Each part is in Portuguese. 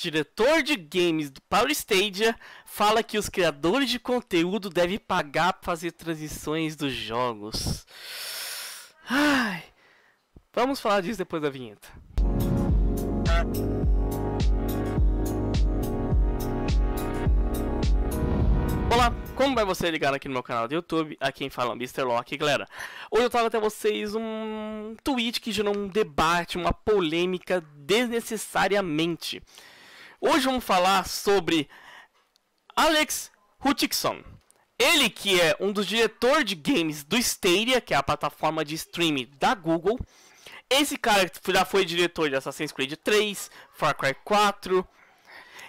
diretor de games do Power Stadia, fala que os criadores de conteúdo devem pagar para fazer transições dos jogos. Ai, vamos falar disso depois da vinheta. Olá, como vai você ligar aqui no meu canal do YouTube? Aqui quem fala é Mr. Locke, galera. Hoje eu trago até vocês um tweet que gerou um debate, uma polêmica desnecessariamente. Hoje vamos falar sobre Alex Hutchinson. Ele que é um dos diretores de games do Stadia, que é a plataforma de streaming da Google. Esse cara já foi diretor de Assassin's Creed 3, Far Cry 4.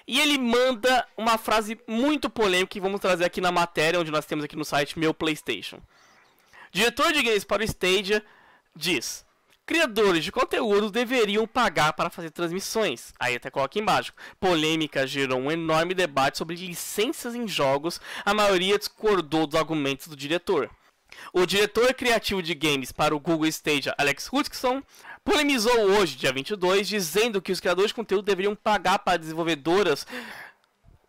E ele manda uma frase muito polêmica que vamos trazer aqui na matéria, onde nós temos aqui no site Meu PlayStation. Diretor de games para o Stadia diz: Criadores de conteúdo deveriam pagar para fazer transmissões. Aí até coloca aqui embaixo. Polêmica gerou um enorme debate sobre licenças em jogos. A maioria discordou dos argumentos do diretor. O diretor criativo de games para o Google Stage, Alex Hutchinson, polemizou hoje, dia 22, dizendo que os criadores de conteúdo deveriam pagar para desenvolvedoras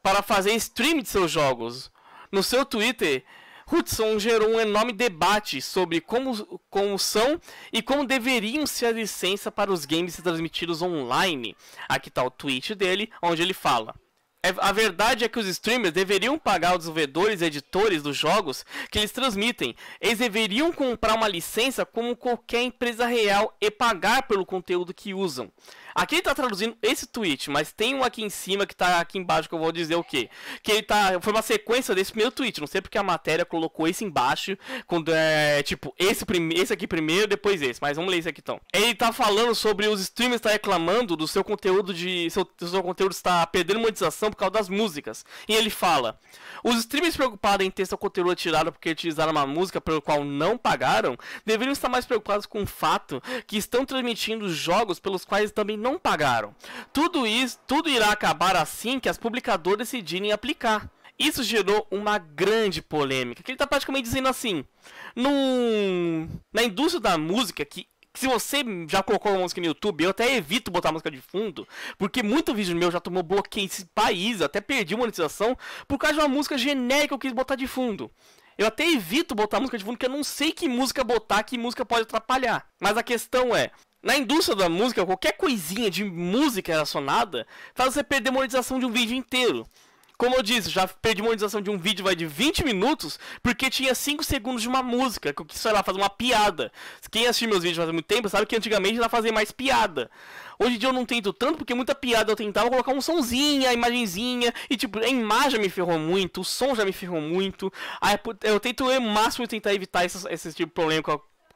para fazer stream de seus jogos. No seu Twitter, Hudson gerou um enorme debate sobre como, como são e como deveriam ser a licença para os games transmitidos online. Aqui está o tweet dele, onde ele fala. É, a verdade é que os streamers deveriam pagar os desenvolvedores e editores dos jogos que eles transmitem. Eles deveriam comprar uma licença como qualquer empresa real e pagar pelo conteúdo que usam. Aqui ele está traduzindo esse tweet, mas tem um aqui em cima que está aqui embaixo que eu vou dizer o quê? Que ele tá. Foi uma sequência desse primeiro tweet. Não sei porque a matéria colocou esse embaixo. Quando é tipo, esse, prime, esse aqui primeiro, depois esse. Mas vamos ler esse aqui então. Ele está falando sobre os streamers estar tá reclamando do seu conteúdo de. Seu, seu conteúdo está perdendo monetização por causa das músicas. E ele fala: Os streamers preocupados em ter seu conteúdo tirado porque utilizaram uma música pelo qual não pagaram, deveriam estar mais preocupados com o fato que estão transmitindo jogos pelos quais também não pagaram. Tudo isso, tudo irá acabar assim que as publicadoras decidirem aplicar. Isso gerou uma grande polêmica, que ele está praticamente dizendo assim: no, na indústria da música, que se você já colocou uma música no YouTube, eu até evito botar música de fundo, porque muito vídeo meu já tomou bloqueio nesse país, até perdi monetização por causa de uma música genérica que eu quis botar de fundo. Eu até evito botar música de fundo, porque eu não sei que música botar, que música pode atrapalhar. Mas a questão é, na indústria da música, qualquer coisinha de música relacionada faz você perder monetização de um vídeo inteiro. Como eu disse, já perdi monetização de um vídeo vai de 20 minutos porque tinha 5 segundos de uma música, que eu quis, sei lá, fazer uma piada. Quem assistiu meus vídeos faz muito tempo sabe que antigamente ia fazer fazia mais piada. Hoje em dia eu não tento tanto porque muita piada eu tentava colocar um somzinho, a imagenzinha, e tipo, a imagem me ferrou muito, o som já me ferrou muito. Aí eu tento o máximo tentar evitar esses, tipo de problema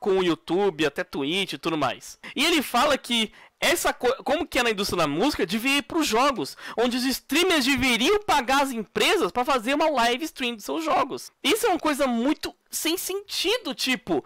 com o YouTube, até Twitch e tudo mais. E ele fala que essa como que é na indústria da música devia ir para os jogos, onde os streamers deveriam pagar as empresas para fazer uma live stream dos seus jogos. Isso é uma coisa muito sem sentido, tipo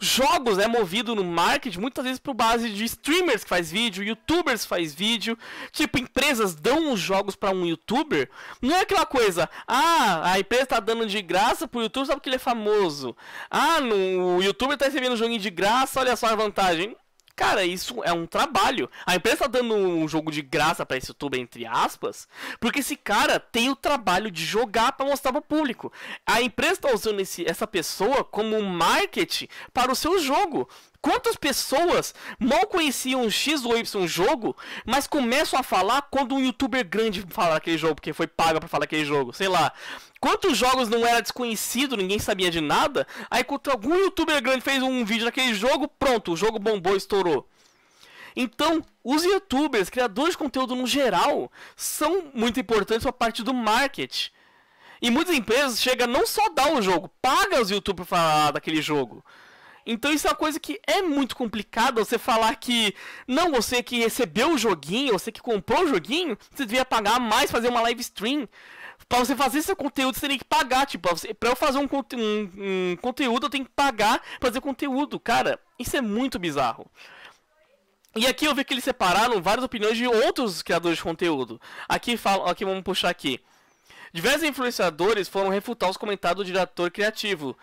jogos é movido no marketing muitas vezes por base de streamers que faz vídeo, youtubers que faz vídeo, tipo empresas dão os jogos para um youtuber, não é aquela coisa, ah, a empresa tá dando de graça pro youtuber só porque ele é famoso. Ah, no, o youtuber tá recebendo um joguinho de graça, olha só a vantagem. Cara, isso é um trabalho. A empresa tá dando um jogo de graça para esse youtuber, entre aspas, porque esse cara tem o trabalho de jogar para mostrar pro público. A empresa tá usando esse, essa pessoa como um marketing para o seu jogo. Quantas pessoas mal conheciam X ou Y jogo, mas começam a falar quando um youtuber grande fala aquele jogo, porque foi pago para falar aquele jogo, sei lá. Quantos jogos não era desconhecido, ninguém sabia de nada, aí quando algum youtuber grande fez um vídeo daquele jogo, pronto, o jogo bombou, estourou. Então, os youtubers, criadores de conteúdo no geral, são muito importantes para parte do marketing. E muitas empresas chegam não só dar o jogo, paga os youtubers para falar daquele jogo. Então isso é uma coisa que é muito complicada você falar que não, você que recebeu o joguinho, você que comprou o joguinho, você devia pagar mais fazer uma live stream. para você fazer seu conteúdo, você tem que pagar. Tipo, para eu fazer um, um, um conteúdo, eu tenho que pagar pra fazer conteúdo. Cara, isso é muito bizarro. E aqui eu vi que eles separaram várias opiniões de outros criadores de conteúdo. Aqui, falam, aqui vamos puxar aqui. Diversos influenciadores foram refutar os comentários do diretor criativo.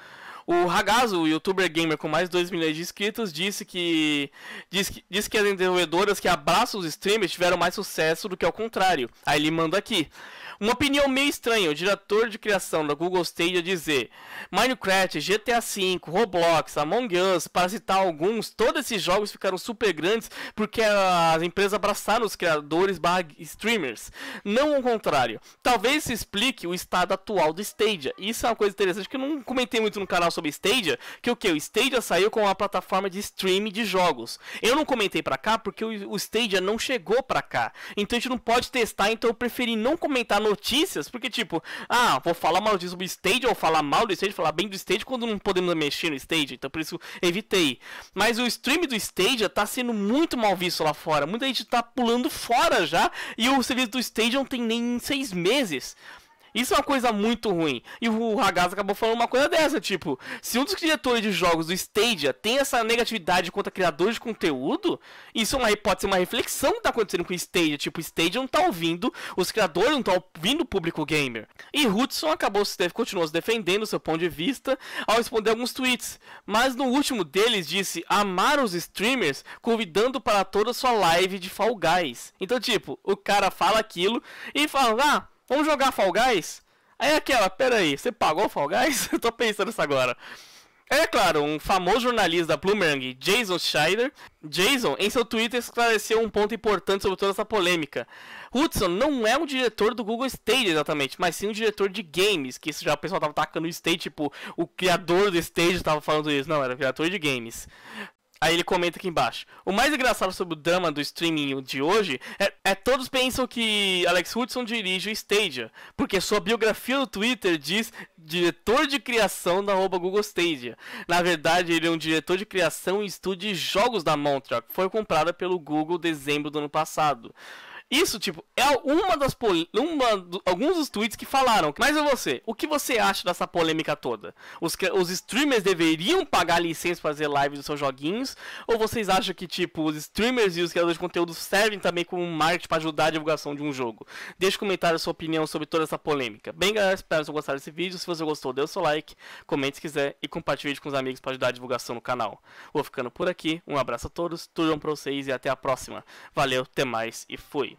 O ragazo, o youtuber gamer com mais de 2 milhões de inscritos, disse que, disse que, disse que as desenvolvedoras que abraçam os streamers tiveram mais sucesso do que ao contrário. Aí ele manda aqui. Uma opinião meio estranha, o diretor de criação da Google Stadia dizer: Minecraft, GTA V, Roblox, Among Us, para citar alguns, todos esses jogos ficaram super grandes porque as empresas abraçaram os criadores streamers. Não o contrário. Talvez se explique o estado atual do Stadia. Isso é uma coisa interessante que eu não comentei muito no canal sobre Stadia, que o que? O Stadia saiu com uma plataforma de streaming de jogos. Eu não comentei para cá porque o Stadia não chegou para cá. Então a gente não pode testar, então eu preferi não comentar notícias, porque tipo, ah, vou falar mal disso do stage, ou falar mal do stage, falar bem do stage quando não podemos mexer no stage, então por isso evitei. Mas o stream do Stadia tá sendo muito mal visto lá fora, muita gente tá pulando fora já, e o serviço do stage não tem nem seis meses. Isso é uma coisa muito ruim. E o Ragazzo acabou falando uma coisa dessa, tipo, se um dos diretores de jogos do Stadia tem essa negatividade contra criadores de conteúdo, isso é uma, pode ser uma reflexão que tá acontecendo com o Stadia. Tipo, o Stadia não tá ouvindo, os criadores não estão ouvindo o público gamer. E Hudson acabou se continuou se defendendo seu ponto de vista ao responder alguns tweets. Mas no último deles disse amar os streamers, convidando para toda sua live de Fall Guys. Então, tipo, o cara fala aquilo e fala, ah, Vamos jogar Fall Guys? Aí aquela, pera aí, você pagou Fall Guys? Eu tô pensando isso agora. É claro, um famoso jornalista da Bloomberg, Jason Scheider, Jason, em seu Twitter esclareceu um ponto importante sobre toda essa polêmica. Hudson não é um diretor do Google Stage exatamente, mas sim um diretor de games, que isso já o pessoal tava atacando o Stage, tipo, o criador do Stage tava falando isso. Não, era o criador de games. Aí ele comenta aqui embaixo. O mais engraçado sobre o drama do streaming de hoje é, é todos pensam que Alex Hudson dirige o Stadia, porque sua biografia no Twitter diz diretor de criação da arroba Google Stadia. Na verdade, ele é um diretor de criação e estúdio de jogos da Montreux, que foi comprada pelo Google em dezembro do ano passado. Isso, tipo, é uma das poli... uma do... alguns dos tweets que falaram. Mas é você, o que você acha dessa polêmica toda? Os, os streamers deveriam pagar licença para fazer lives dos seus joguinhos? Ou vocês acham que, tipo, os streamers e os criadores de conteúdo servem também como marketing para ajudar a divulgação de um jogo? Deixe um comentário a sua opinião sobre toda essa polêmica. Bem, galera, espero que vocês gostaram desse vídeo. Se você gostou, dê o seu like, comente se quiser e compartilhe o vídeo com os amigos para ajudar a divulgação no canal. Vou ficando por aqui. Um abraço a todos, tudo bom pra vocês e até a próxima. Valeu, até mais e fui!